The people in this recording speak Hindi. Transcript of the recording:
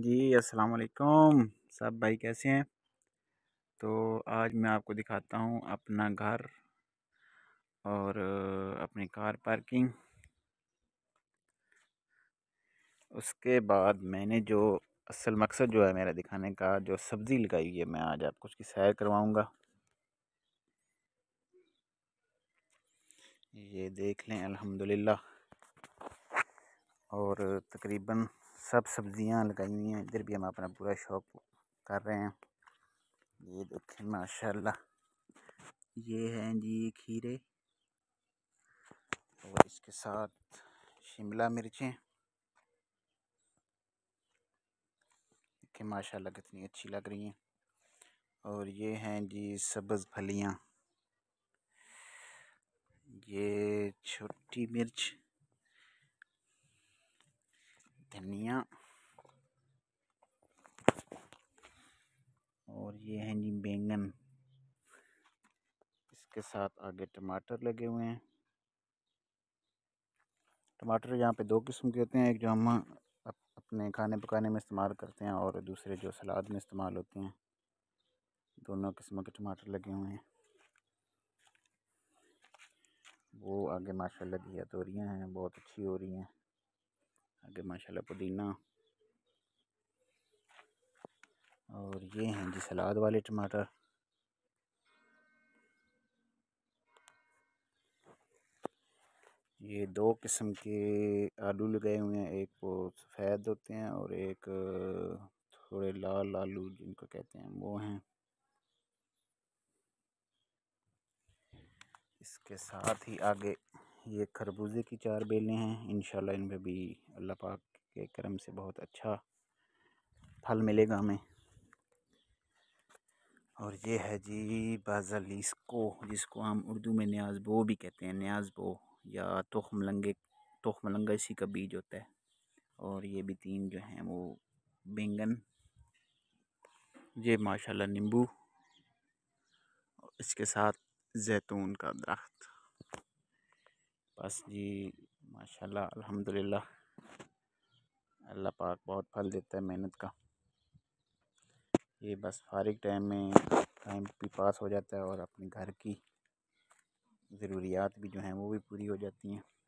जी अस्सलाम वालेकुम सब भाई कैसे हैं तो आज मैं आपको दिखाता हूँ अपना घर और अपनी कार पार्किंग उसके बाद मैंने जो असल मकसद जो है मेरा दिखाने का जो सब्ज़ी लगाई हुई है मैं आज आपको उसकी सैर करवाऊँगा ये देख लें अल्हम्दुलिल्लाह और तकरीबन सब सब्जियां लगाई हुई हैं इधर भी हम अपना पूरा शॉप कर रहे हैं ये देखें माशाल्लाह ये हैं जी खीरे और इसके साथ शिमला मिर्चें देखें माशाल्लाह कितनी अच्छी लग रही हैं और ये हैं जी सब्ज़ फलियां ये छोटी मिर्च धनिया और ये हैं जी बैंगन इसके साथ आगे टमाटर लगे हुए हैं टमाटर यहाँ पे दो किस्म के होते हैं एक जो हम अपने खाने पकाने में इस्तेमाल करते हैं और दूसरे जो सलाद में इस्तेमाल होते हैं दोनों किस्म के टमाटर लगे हुए हैं वो आगे माशाल्लाह दिया तोरियाँ हैं बहुत अच्छी हो रही हैं आगे माशाल्लाह पुदीना और ये हैं जी सलाद वाले टमाटर ये दो किस्म के आलू लगाए हुए हैं एक वो सफ़ेद होते हैं और एक थोड़े लाल आलू जिनको कहते हैं वो हैं इसके साथ ही आगे ये खरबूजे की चार बेलें हैं इंशाल्लाह इनमें भी अल्लाह पाक के करम से बहुत अच्छा फल मिलेगा हमें और ये है जी बाजलीस जिसको हम उर्दू में न्याज बो भी कहते हैं न्याज बो या तोहम मलंगे तोहम मलंगा इसी का बीज होता है और ये भी तीन जो हैं वो बैंगन ये माशाल्लाह नींबू इसके साथ जैतून का दरख्त बस जी माशाल्लाह अल्हम्दुलिल्लाह अल्लाह पाक बहुत फल देता है मेहनत का ये बस फारिग टाइम में टाइम भी पास हो जाता है और अपने घर की ज़रूरियात भी जो हैं वो भी पूरी हो जाती हैं